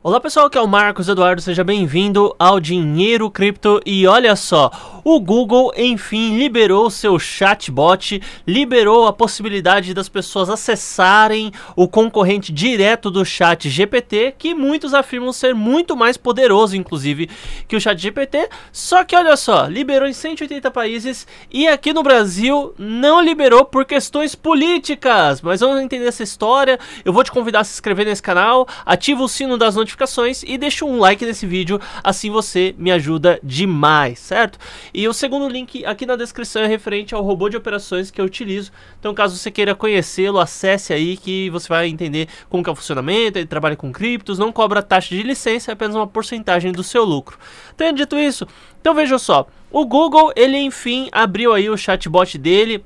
Olá pessoal, aqui é o Marcos Eduardo, seja bem-vindo ao Dinheiro Cripto e olha só, o Google enfim liberou seu chatbot, liberou a possibilidade das pessoas acessarem o concorrente direto do Chat GPT, que muitos afirmam ser muito mais poderoso, inclusive, que o Chat GPT. Só que olha só, liberou em 180 países e aqui no Brasil não liberou por questões políticas. Mas vamos entender essa história. Eu vou te convidar a se inscrever nesse canal, ativa o sino das notificações notificações e deixa um like nesse vídeo, assim você me ajuda demais, certo? E o segundo link aqui na descrição é referente ao robô de operações que eu utilizo, então caso você queira conhecê-lo, acesse aí que você vai entender como que é o funcionamento, ele trabalha com criptos, não cobra taxa de licença, é apenas uma porcentagem do seu lucro. Tendo dito isso, então veja só, o Google, ele enfim abriu aí o chatbot dele,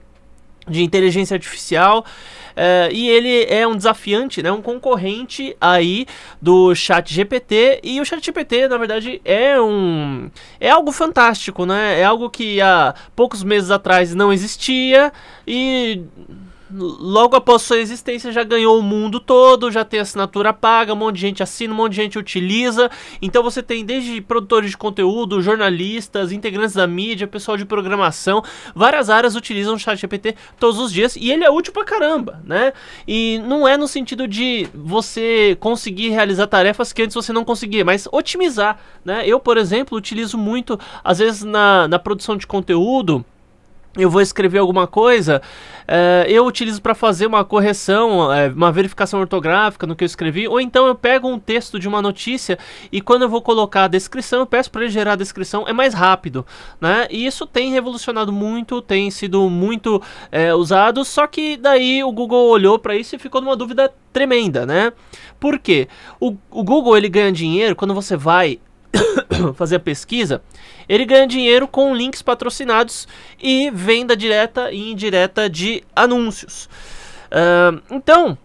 de inteligência artificial. Uh, e ele é um desafiante, né, um concorrente aí do Chat GPT. E o Chat GPT, na verdade, é um é algo fantástico, né? É algo que há poucos meses atrás não existia e logo após sua existência já ganhou o mundo todo, já tem assinatura paga, um monte de gente assina, um monte de gente utiliza. Então você tem desde produtores de conteúdo, jornalistas, integrantes da mídia, pessoal de programação, várias áreas utilizam o ChatGPT todos os dias e ele é útil pra caramba, né? E não é no sentido de você conseguir realizar tarefas que antes você não conseguia, mas otimizar, né? Eu, por exemplo, utilizo muito, às vezes na, na produção de conteúdo, eu vou escrever alguma coisa, é, eu utilizo para fazer uma correção, é, uma verificação ortográfica no que eu escrevi, ou então eu pego um texto de uma notícia e quando eu vou colocar a descrição, eu peço para ele gerar a descrição, é mais rápido, né? E isso tem revolucionado muito, tem sido muito é, usado, só que daí o Google olhou para isso e ficou numa dúvida tremenda, né? Por quê? O, o Google ele ganha dinheiro quando você vai fazer a pesquisa, ele ganha dinheiro com links patrocinados e venda direta e indireta de anúncios. Uh, então,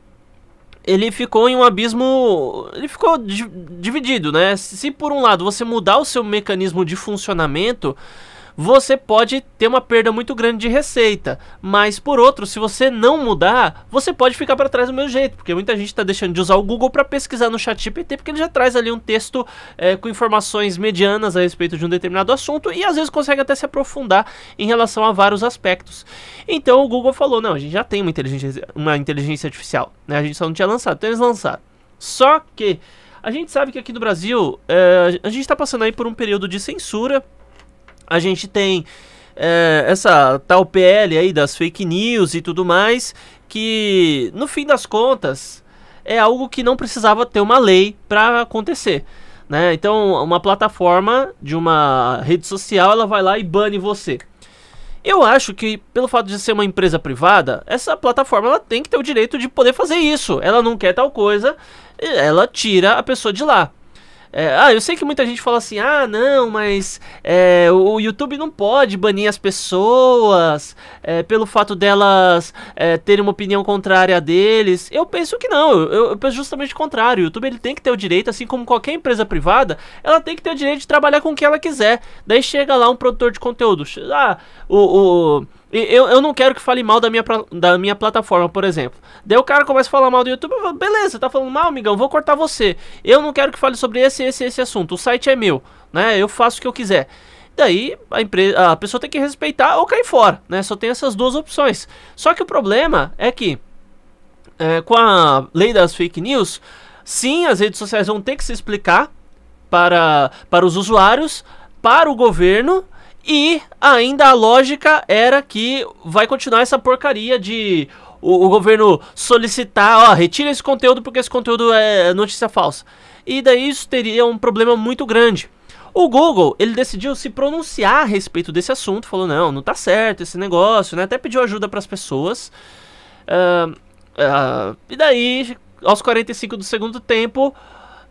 ele ficou em um abismo. Ele ficou dividido, né? Se por um lado você mudar o seu mecanismo de funcionamento você pode ter uma perda muito grande de receita. Mas por outro, se você não mudar, você pode ficar para trás do mesmo jeito, porque muita gente está deixando de usar o Google para pesquisar no chat GPT, porque ele já traz ali um texto é, com informações medianas a respeito de um determinado assunto e às vezes consegue até se aprofundar em relação a vários aspectos. Então o Google falou: não, a gente já tem uma inteligência, uma inteligência artificial, né? A gente só não tinha lançado, então eles lançaram. Só que a gente sabe que aqui no Brasil é, a gente está passando aí por um período de censura a gente tem é, essa tal PL aí das fake news e tudo mais, que no fim das contas é algo que não precisava ter uma lei para acontecer. Né? Então, uma plataforma de uma rede social, ela vai lá e bane você. Eu acho que, pelo fato de ser uma empresa privada, essa plataforma ela tem que ter o direito de poder fazer isso. Ela não quer tal coisa, ela tira a pessoa de lá. É, ah, eu sei que muita gente fala assim, ah, não, mas é, o YouTube não pode banir as pessoas é, pelo fato delas é, terem uma opinião contrária a deles. Eu penso que não, eu, eu, penso justamente o contrário. O YouTube ele tem que ter o direito, assim como qualquer empresa privada, ela tem que ter o direito de trabalhar com o que ela quiser. Daí chega lá um produtor de conteúdo, ah, o, o eu, eu não quero que fale mal da minha, da minha plataforma, por exemplo. Daí o cara começa a falar mal do YouTube, eu falo, beleza, tá falando mal, amigão, vou cortar você. Eu não quero que fale sobre esse, esse, esse assunto. O site é meu, né? Eu faço o que eu quiser. Daí a, empresa, a pessoa tem que respeitar ou cair fora, né? Só tem essas duas opções. Só que o problema é que é, com a lei das fake news, sim, as redes sociais vão ter que se explicar para, para os usuários, para o governo e ainda a lógica era que vai continuar essa porcaria de o, o governo solicitar, ó, retira esse conteúdo porque esse conteúdo é notícia falsa. E daí isso teria um problema muito grande. O Google, ele decidiu se pronunciar a respeito desse assunto, falou, não, não tá certo esse negócio, né? Até pediu ajuda para as pessoas. Uh, uh, e daí, aos 45 do segundo tempo,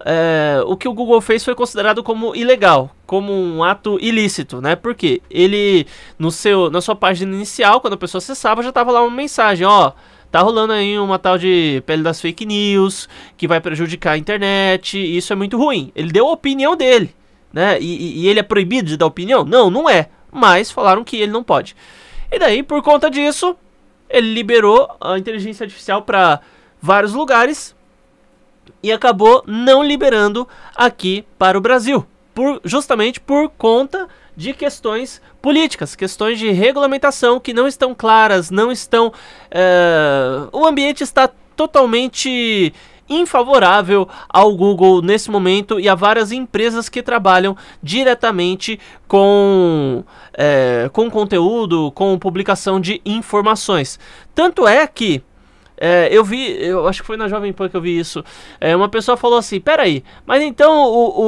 é, o que o Google fez foi considerado como ilegal, como um ato ilícito, né? Porque ele, no seu, na sua página inicial, quando a pessoa acessava, já estava lá uma mensagem, ó tá rolando aí uma tal de pele das fake news que vai prejudicar a internet, e isso é muito ruim. Ele deu a opinião dele, né? E, e, ele é proibido de dar opinião? Não, não é. Mas falaram que ele não pode. E daí, por conta disso, ele liberou a inteligência artificial para vários lugares e acabou não liberando aqui para o Brasil, por, justamente por conta de questões políticas, questões de regulamentação que não estão claras, não estão. Eh, o ambiente está totalmente infavorável ao Google nesse momento e a várias empresas que trabalham diretamente com, é, com conteúdo, com publicação de informações. Tanto é que é, eu vi, eu acho que foi na Jovem Pan que eu vi isso. É, uma pessoa falou assim: peraí, mas então o,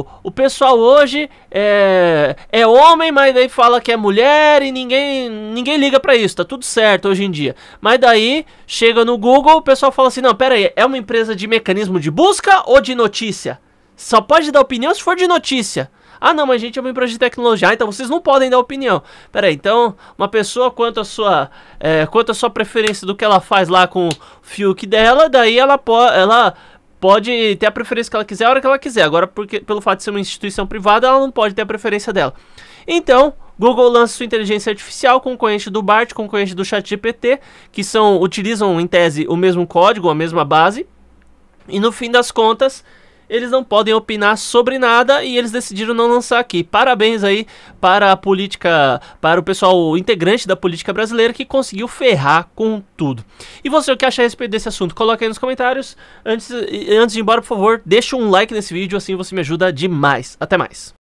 o, o pessoal hoje é, é homem, mas daí fala que é mulher e ninguém, ninguém liga para isso, tá tudo certo hoje em dia. Mas daí chega no Google, o pessoal fala assim: não, peraí, é uma empresa de mecanismo de busca ou de notícia? Só pode dar opinião se for de notícia. Ah, não, mas a gente é uma empresa de tecnologia, ah, então vocês não podem dar opinião. Peraí, então, uma pessoa quanto a sua é, quanto a sua preferência do que ela faz lá com o Fiuk dela, daí ela pode. Ela pode ter a preferência que ela quiser a hora que ela quiser. Agora, porque, pelo fato de ser uma instituição privada, ela não pode ter a preferência dela. Então, Google lança sua inteligência artificial concorrente do BART, concorrente do ChatGPT, que são utilizam em tese o mesmo código, a mesma base. E no fim das contas, eles não podem opinar sobre nada e eles decidiram não lançar aqui. Parabéns aí para a política, para o pessoal integrante da política brasileira que conseguiu ferrar com tudo. E você o que acha a respeito desse assunto? Coloca aí nos comentários. Antes, antes de ir embora, por favor, deixa um like nesse vídeo, assim você me ajuda demais. Até mais.